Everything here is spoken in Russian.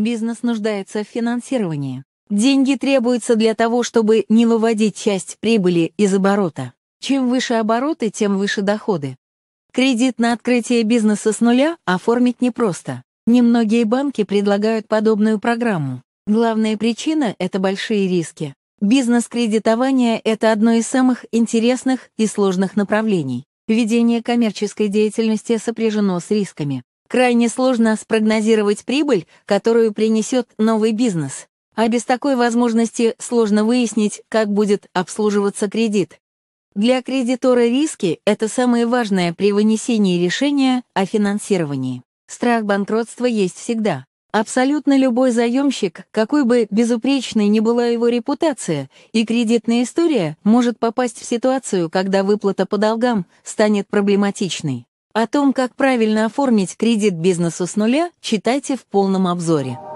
Бизнес нуждается в финансировании. Деньги требуются для того, чтобы не выводить часть прибыли из оборота. Чем выше обороты, тем выше доходы. Кредит на открытие бизнеса с нуля оформить непросто. Немногие банки предлагают подобную программу. Главная причина – это большие риски. Бизнес-кредитование – это одно из самых интересных и сложных направлений. Ведение коммерческой деятельности сопряжено с рисками. Крайне сложно спрогнозировать прибыль, которую принесет новый бизнес, а без такой возможности сложно выяснить, как будет обслуживаться кредит. Для кредитора риски — это самое важное при вынесении решения о финансировании. Страх банкротства есть всегда. Абсолютно любой заемщик, какой бы безупречной ни была его репутация, и кредитная история может попасть в ситуацию, когда выплата по долгам станет проблематичной. О том, как правильно оформить кредит бизнесу с нуля, читайте в полном обзоре.